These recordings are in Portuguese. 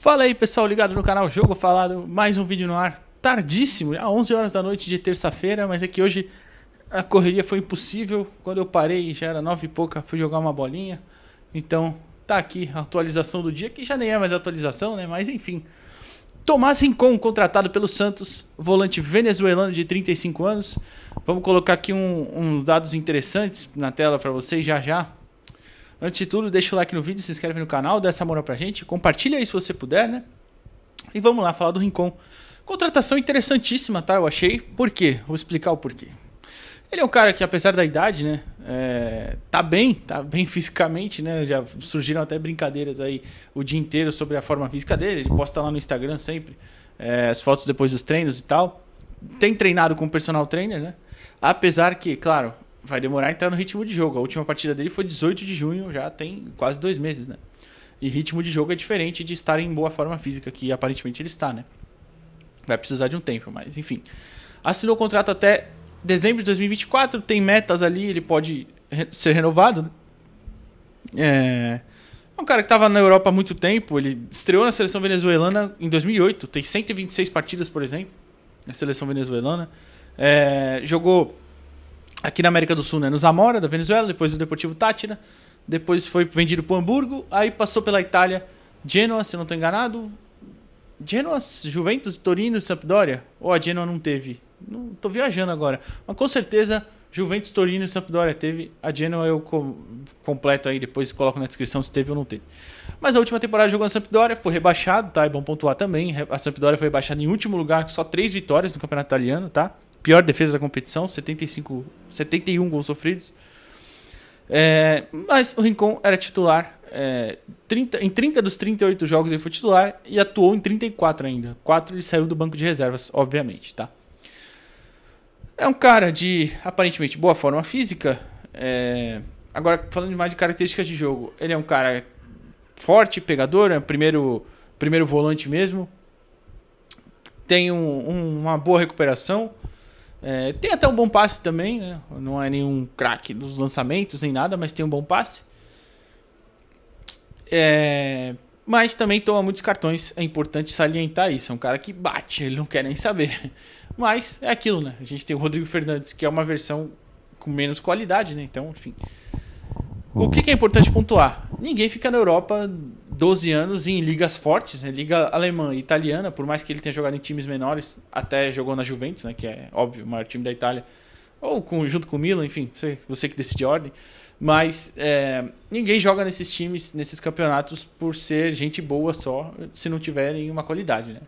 Fala aí, pessoal, ligado no canal Jogo Falado, mais um vídeo no ar, tardíssimo, às 11 horas da noite de terça-feira, mas é que hoje a correria foi impossível, quando eu parei já era 9 e pouca, fui jogar uma bolinha, então tá aqui a atualização do dia, que já nem é mais atualização, né, mas enfim. Tomás Rincon, contratado pelo Santos, volante venezuelano de 35 anos, vamos colocar aqui um, uns dados interessantes na tela para vocês já já, Antes de tudo, deixa o like no vídeo, se inscreve no canal, dá essa moral pra gente, compartilha aí se você puder, né? E vamos lá falar do Rincon. Contratação interessantíssima, tá? Eu achei. Por quê? Vou explicar o porquê. Ele é um cara que, apesar da idade, né? É, tá bem, tá bem fisicamente, né? Já surgiram até brincadeiras aí o dia inteiro sobre a forma física dele. Ele posta lá no Instagram sempre é, as fotos depois dos treinos e tal. Tem treinado com o personal trainer, né? Apesar que, claro, vai demorar a entrar no ritmo de jogo. A última partida dele foi 18 de junho, já tem quase dois meses, né? E ritmo de jogo é diferente de estar em boa forma física, que aparentemente ele está, né? Vai precisar de um tempo, mas enfim. Assinou o contrato até dezembro de 2024, tem metas ali, ele pode re ser renovado. Né? É... é um cara que estava na Europa há muito tempo, ele estreou na seleção venezuelana em 2008, tem 126 partidas, por exemplo, na seleção venezuelana. É... Jogou aqui na América do Sul, né? No Zamora, da Venezuela, depois o Deportivo Tátira, depois foi vendido para Hamburgo, aí passou pela Itália, Genoa, se não estou enganado. Genoa, Juventus, Torino e Sampdoria? Ou a Genoa não teve? Não, tô viajando agora. Mas com certeza Juventus, Torino e Sampdoria teve. A Genoa eu com, completo aí, depois coloco na descrição se teve ou não teve. Mas a última temporada jogou na Sampdoria, foi rebaixado, tá? É bom pontuar também. A Sampdoria foi rebaixada em último lugar, com só três vitórias no Campeonato Italiano, tá? pior defesa da competição, 75, 71 gols sofridos. É, mas o Rincon era titular. É, 30, em 30 dos 38 jogos ele foi titular e atuou em 34 ainda. 4 ele saiu do banco de reservas, obviamente, tá? É um cara de aparentemente boa forma física. É, agora, falando mais de características de jogo, ele é um cara forte, pegador, é o primeiro, primeiro volante mesmo. Tem um, um, uma boa recuperação. É, tem até um bom passe também, né? Não é nenhum craque dos lançamentos nem nada, mas tem um bom passe. É, mas também toma muitos cartões, é importante salientar isso. É um cara que bate, ele não quer nem saber. Mas é aquilo, né? A gente tem o Rodrigo Fernandes, que é uma versão com menos qualidade, né? Então, enfim. O que, que é importante pontuar? Ninguém fica na Europa 12 anos em ligas fortes, né? liga alemã e italiana, por mais que ele tenha jogado em times menores, até jogou na Juventus, né? que é óbvio o maior time da Itália, ou com, junto com o Milan, enfim, você, você que decide a ordem. Mas é, ninguém joga nesses times, nesses campeonatos, por ser gente boa só, se não tiverem uma qualidade. Né?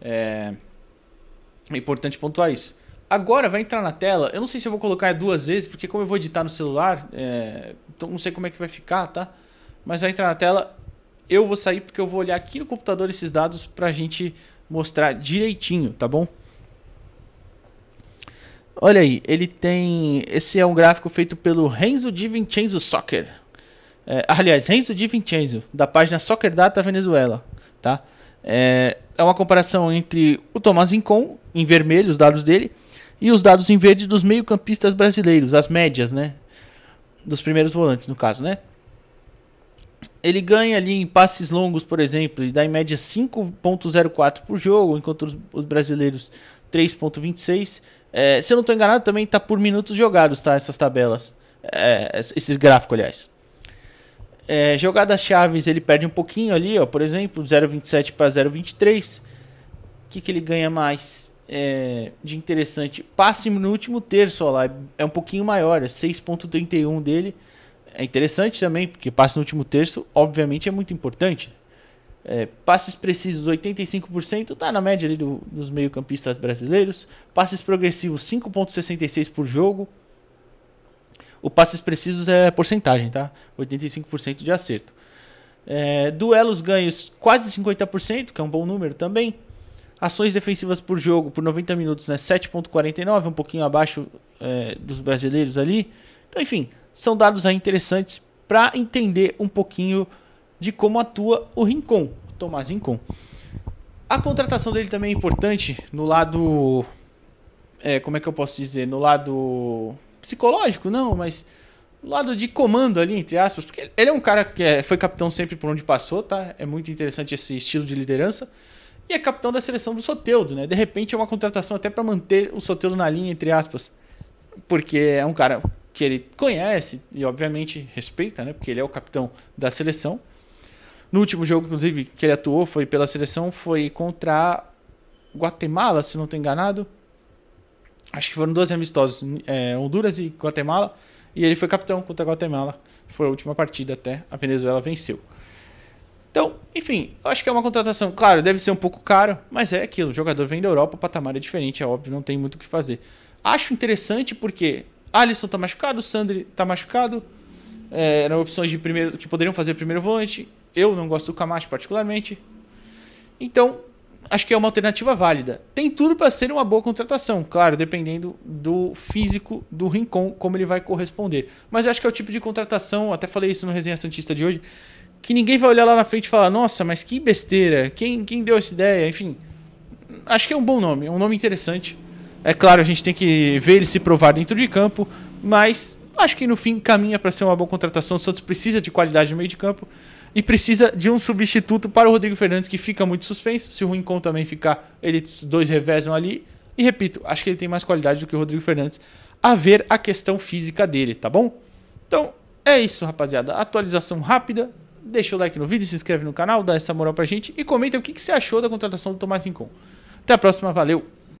É, é importante pontuar isso. Agora vai entrar na tela. Eu não sei se eu vou colocar é duas vezes, porque como eu vou editar no celular, é... então não sei como é que vai ficar, tá? Mas vai entrar na tela eu vou sair porque eu vou olhar aqui no computador esses dados para a gente mostrar direitinho, tá bom? Olha aí, ele tem. Esse é um gráfico feito pelo Renzo Di Vincenzo Soccer. É, aliás, Renzo Di Vincenzo, da página Soccer Data Venezuela. Tá? É, é uma comparação entre o Tomás Incon, em vermelho, os dados dele, e os dados em verde dos meio-campistas brasileiros, as médias, né? Dos primeiros volantes, no caso, né? ele ganha ali em passes longos, por exemplo, e dá em média 5.04 por jogo, enquanto os, os brasileiros 3.26. É, se eu não estou enganado, também está por minutos jogados, tá? Essas tabelas. É, gráficos aliás. É, jogadas chaves, ele perde um pouquinho ali, ó, por exemplo, 0.27 para 0.23. O que, que ele ganha mais é, de interessante? Passe no último terço, ó, lá, é um pouquinho maior, é 6.31 dele é interessante também, porque passe no último terço, obviamente, é muito importante. É, passes precisos 85%, está na média ali do, dos meio-campistas brasileiros. Passes progressivos 5,66 por jogo. O passes precisos é porcentagem, tá? 85% de acerto. É, duelos ganhos quase 50%, que é um bom número também. Ações defensivas por jogo por 90 minutos, né? 7,49, um pouquinho abaixo é, dos brasileiros ali. Então, enfim, são dados aí interessantes para entender um pouquinho de como atua o Rincon, o Tomás Rincon. A contratação dele também é importante no lado. É, como é que eu posso dizer? No lado psicológico, não, mas no lado de comando ali, entre aspas, porque ele é um cara que é, foi capitão sempre por onde passou, tá? É muito interessante esse estilo de liderança. E é capitão da seleção do Soteudo, né? De repente é uma contratação até para manter o Soteudo na linha, entre aspas, porque é um cara que ele conhece e obviamente respeita, né? Porque ele é o capitão da seleção. No último jogo, inclusive, que ele atuou foi pela seleção, foi contra Guatemala, se não estou enganado. Acho que foram dois amistosos, é, Honduras e Guatemala. E ele foi capitão contra Guatemala. Foi a última partida até. A Venezuela venceu. Então, enfim, acho que é uma contratação. Claro, deve ser um pouco caro, mas é aquilo. O jogador vem da Europa, o patamar é diferente, é óbvio, não tem muito o que fazer. Acho interessante porque Alisson tá machucado, Sandri tá machucado. É, eram opções de primeiro que poderiam fazer primeiro volante. Eu não gosto do Camacho particularmente. Então, acho que é uma alternativa válida. Tem tudo para ser uma boa contratação, claro, dependendo do físico do Rincon, como ele vai corresponder. Mas acho que é o tipo de contratação, até falei isso no Resenha Santista de hoje, que ninguém vai olhar lá na frente e falar: nossa, mas que besteira, quem, quem deu essa ideia? Enfim, acho que é um bom nome, é um nome interessante. É claro, a gente tem que ver ele se provar dentro de campo, mas acho que no fim caminha para ser uma boa contratação. O Santos precisa de qualidade no meio de campo e precisa de um substituto para o Rodrigo Fernandes, que fica muito suspenso. Se o Rincon também ficar, eles dois revezam ali. E repito, acho que ele tem mais qualidade do que o Rodrigo Fernandes, a ver a questão física dele, tá bom? Então é isso, rapaziada. Atualização rápida. Deixa o like no vídeo, se inscreve no canal, dá essa moral pra gente e comenta o que, que você achou da contratação do Tomás Rincon. Até a próxima, valeu!